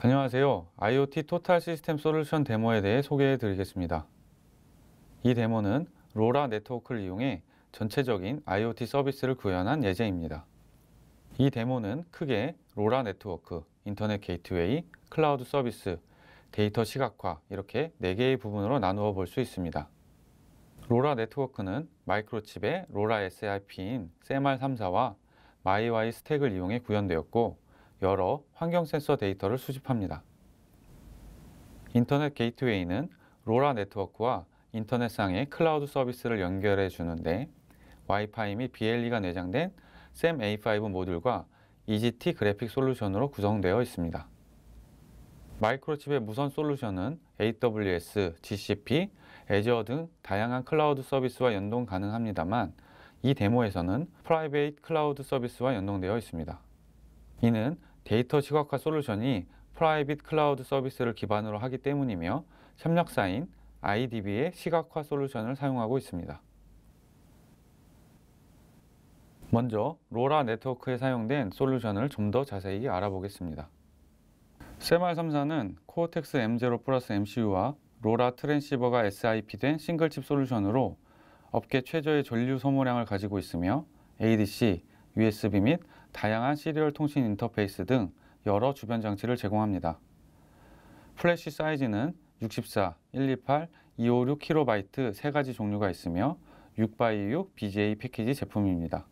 안녕하세요. IoT 토탈 시스템 솔루션 데모에 대해 소개해 드리겠습니다. 이 데모는 로라 네트워크를 이용해 전체적인 IoT 서비스를 구현한 예제입니다. 이 데모는 크게 로라 네트워크, 인터넷 게이트웨이, 클라우드 서비스, 데이터 시각화 이렇게 4개의 부분으로 나누어 볼 수 있습니다. 로라 네트워크는 마이크로칩의 로라 SIP인 세말 3사와 마이와이 스택을 이용해 구현되었고 여러 환경 센서 데이터를 수집합니다. 인터넷 게이트웨이는 로라 네트워크와 인터넷상의 클라우드 서비스를 연결해 주는데 와이파이 및 BLE가 내장된 SAM A5 모듈과 EGT 그래픽 솔루션으로 구성되어 있습니다. 마이크로칩의 무선 솔루션은 AWS, GCP, Azure 등 다양한 클라우드 서비스와 연동 가능합니다만 이 데모에서는 프라이베이트 클라우드 서비스와 연동되어 있습니다. 이는 데이터 시각화 솔루션이 프라이빗 클라우드 서비스를 기반으로 하기 때문이며 협력사인 IDB의 시각화 솔루션을 사용하고 있습니다. 먼저 로라 네트워크에 사용된 솔루션을 좀 더 자세히 알아보겠습니다. 세말3사는 코어텍스 M0 플러스 MCU와 로라 트랜시버가 SIP된 싱글칩 솔루션으로 업계 최저의 전류 소모량을 가지고 있으며 ADC, USB 및 다양한 시리얼 통신 인터페이스 등 여러 주변 장치를 제공합니다. 플래시 사이즈는 64, 128, 256KB 세 가지 종류가 있으며 6x6 BJ 패키지 제품입니다.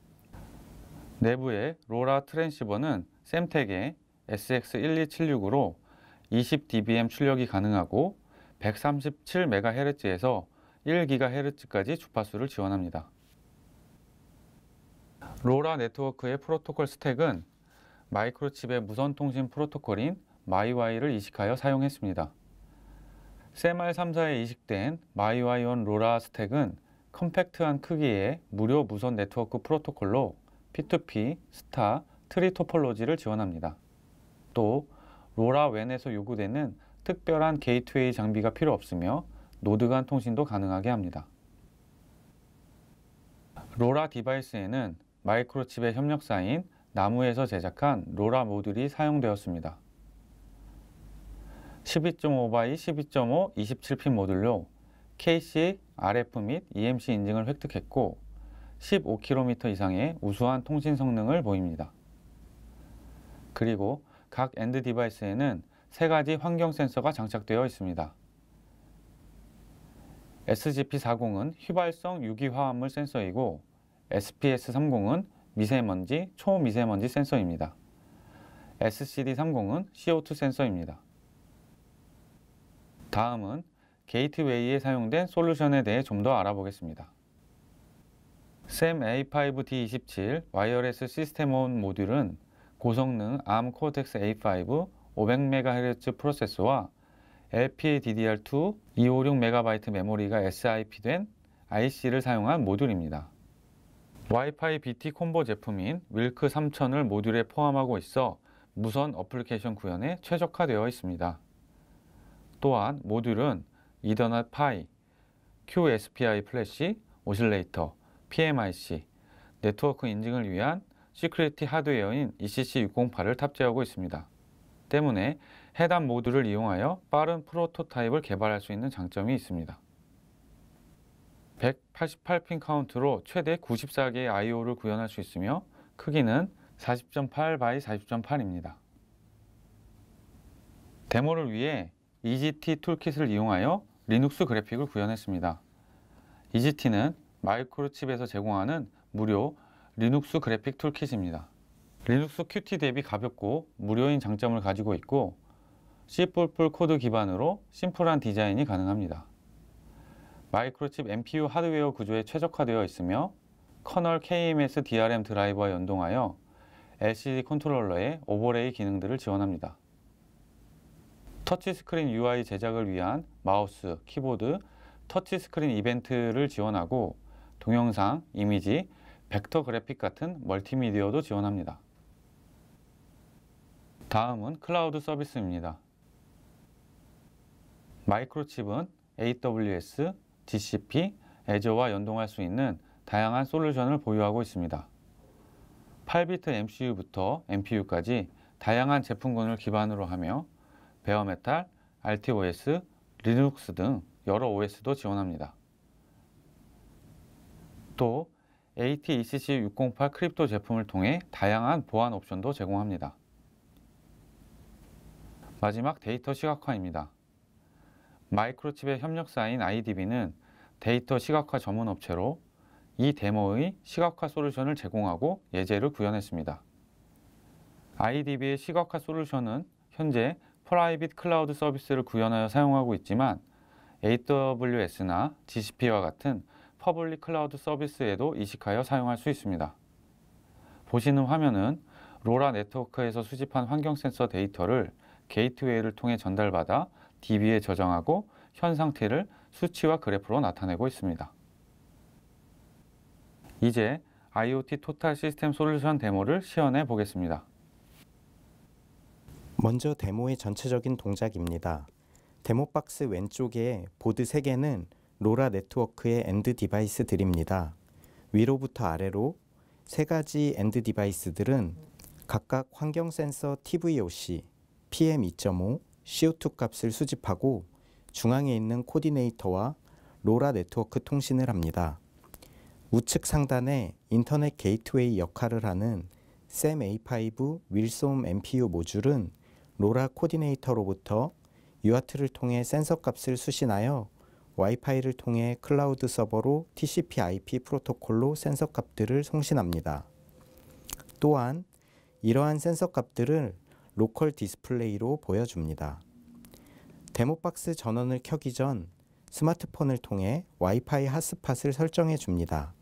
내부의 로라 트랜시버는 샘텍의 s x 1 2 7 6으로 20dBm 출력이 가능하고 137MHz에서 1GHz까지 주파수를 지원합니다. 로라 네트워크의 프로토콜 스택은 마이크로칩의 무선 통신 프로토콜인 마이와이를 이식하여 사용했습니다. 세말 3사에 이식된 마이와이온 로라 스택은 컴팩트한 크기의 무료 무선 네트워크 프로토콜로 P2P, 스타, 트리 토폴로지를 지원합니다. 또 로라 웬에서 요구되는 특별한 게이트웨이 장비가 필요 없으며 노드 간 통신도 가능하게 합니다. 로라 디바이스에는 마이크로칩의 협력사인 나무에서 제작한 로라 모듈이 사용되었습니다. 12.5x12.5 2 27핀 모듈로 KC, RF 및 EMC 인증을 획득했고 15km 이상의 우수한 통신 성능을 보입니다. 그리고 각 엔드 디바이스에는 세 가지 환경 센서가 장착되어 있습니다. SGP-40은 휘발성 유기화합물 센서이고 SPS30은 미세먼지, 초미세먼지 센서입니다. SCD30은 CO2 센서입니다. 다음은 게이트웨이에 사용된 솔루션에 대해 좀 더 알아보겠습니다. SEM A5D27 와이어레스 시스템 온 모듈은 고성능 ARM c o r t e x A5 500MHz 프로세스와 LPDDR2 256MB 메모리가 SIP된 IC를 사용한 모듈입니다. 와이파이 BT 콤보 제품인 윌크 3000을 모듈에 포함하고 있어 무선 어플리케이션 구현에 최적화되어 있습니다. 또한 모듈은 이더넷 파이, QSPI 플래시, 오실레이터, PMIC, 네트워크 인증을 위한 시크리티 하드웨어인 ECC608을 탑재하고 있습니다. 때문에 해당 모듈을 이용하여 빠른 프로토타입을 개발할 수 있는 장점이 있습니다. 188핀 카운트로 최대 94개의 IO를 구현할 수 있으며 크기는 40.8 x 40.8입니다. 데모를 위해 EGT 툴킷을 이용하여 리눅스 그래픽을 구현했습니다. EGT는 마이크로칩에서 제공하는 무료 리눅스 그래픽 툴킷입니다. 리눅스 Qt 대비 가볍고 무료인 장점을 가지고 있고 C++ 코드 기반으로 심플한 디자인이 가능합니다. 마이크로칩 MPU 하드웨어 구조에 최적화되어 있으며 커널 KMS DRM 드라이버와 연동하여 LCD 컨트롤러의 오버레이 기능들을 지원합니다. 터치스크린 UI 제작을 위한 마우스, 키보드, 터치스크린 이벤트를 지원하고 동영상, 이미지, 벡터 그래픽 같은 멀티미디어도 지원합니다. 다음은 클라우드 서비스입니다. 마이크로칩은 AWS, DCP, 애저와 연동할 수 있는 다양한 솔루션을 보유하고 있습니다. 8비트 MCU부터 MPU까지 다양한 제품군을 기반으로 하며 베어메탈, RTOS, 리눅스 등 여러 OS도 지원합니다. 또 AT-ECC608 크립토 제품을 통해 다양한 보안 옵션도 제공합니다. 마지막 데이터 시각화입니다. 마이크로칩의 협력사인 IDB는 데이터 시각화 전문 업체로 이 데모의 시각화 솔루션을 제공하고 예제를 구현했습니다. IDB의 시각화 솔루션은 현재 프라이빗 클라우드 서비스를 구현하여 사용하고 있지만 AWS나 GCP와 같은 퍼블릭 클라우드 서비스에도 이식하여 사용할 수 있습니다. 보시는 화면은 로라 네트워크에서 수집한 환경 센서 데이터를 게이트웨이를 통해 전달받아 DB에 저장하고 현 상태를 수치와 그래프로 나타내고 있습니다. 이제 IoT 토탈 시스템 솔루션 데모를 시연해 보겠습니다. 먼저 데모의 전체적인 동작입니다. 데모 박스 왼쪽에 보드 3개는 로라 네트워크의 엔드 디바이스들입니다. 위로부터 아래로 세 가지 엔드 디바이스들은 각각 환경 센서 TVOC, PM2.5, CO2 값을 수집하고 중앙에 있는 코디네이터와 로라 네트워크 통신을 합니다. 우측 상단에 인터넷 게이트웨이 역할을 하는 SAM A5 윌솜 MPU 모듈은 로라 코디네이터로부터 유아트를 통해 센서 값을 수신하여 와이파이를 통해 클라우드 서버로 TCP/IP 프로토콜로 센서 값들을 송신합니다. 또한 이러한 센서 값들을 로컬 디스플레이로 보여줍니다. 데모박스 전원을 켜기 전 스마트폰을 통해 와이파이 핫스팟을 설정해 줍니다.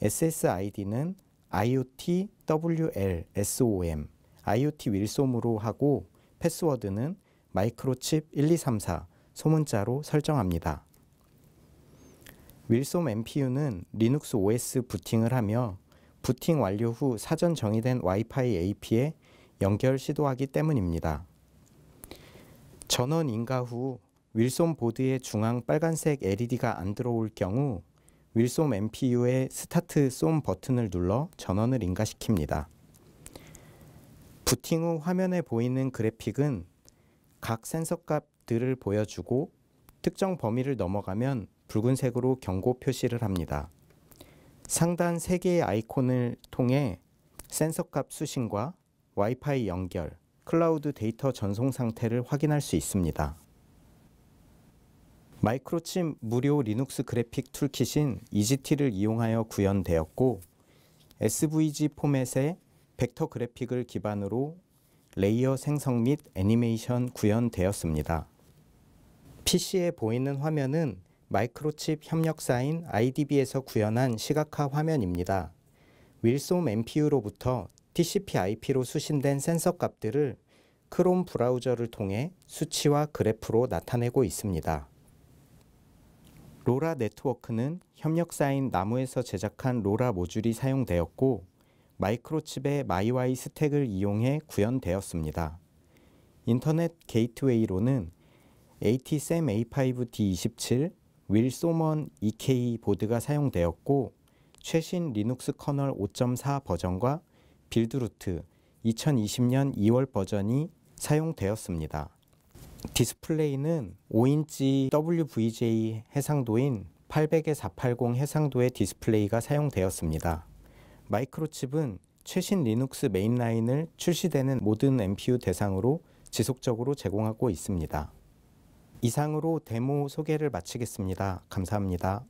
SSID는 IoT WL SOM, IoT 윌솜으로 하고 패스워드는 마이크로칩 1234 소문자로 설정합니다. 윌솜 MPU는 리눅스 OS 부팅을 하며 부팅 완료 후 사전 정의된 와이파이 AP에 연결 시도하기 때문입니다. 전원 인가 후 윌솜 보드의 중앙 빨간색 LED가 안 들어올 경우 윌솜 MPU의 스타트 쏨 버튼을 눌러 전원을 인가시킵니다. 부팅 후 화면에 보이는 그래픽은 각 센서 값들을 보여주고 특정 범위를 넘어가면 붉은색으로 경고 표시를 합니다. 상단 3개의 아이콘을 통해 센서 값 수신과 와이파이 연결, 클라우드 데이터 전송 상태를 확인할 수 있습니다. 마이크로칩 무료 리눅스 그래픽 툴킷인 EGT를 이용하여 구현되었고 SVG 포맷의 벡터 그래픽을 기반으로 레이어 생성 및 애니메이션 구현되었습니다. PC에 보이는 화면은 마이크로칩 협력사인 IDB에서 구현한 시각화 화면입니다. 윌솜 MPU로부터 TCP/IP로 수신된 센서 값들을 크롬 브라우저를 통해 수치와 그래프로 나타내고 있습니다. 로라 네트워크는 협력사인 나무에서 제작한 로라 모듈이 사용되었고 마이크로칩의 마이와이 스택을 이용해 구현되었습니다. 인터넷 게이트웨이로는 ATSEM A5D27 윌소먼 EK 보드가 사용되었고 최신 리눅스 커널 5.4 버전과 빌드루트 2020년 2월 버전이 사용되었습니다. 디스플레이는 5인치 WVJ 해상도인 800에 480 해상도의 디스플레이가 사용되었습니다. 마이크로칩은 최신 리눅스 메인라인을 출시되는 모든 MPU 대상으로 지속적으로 제공하고 있습니다. 이상으로 데모 소개를 마치겠습니다. 감사합니다.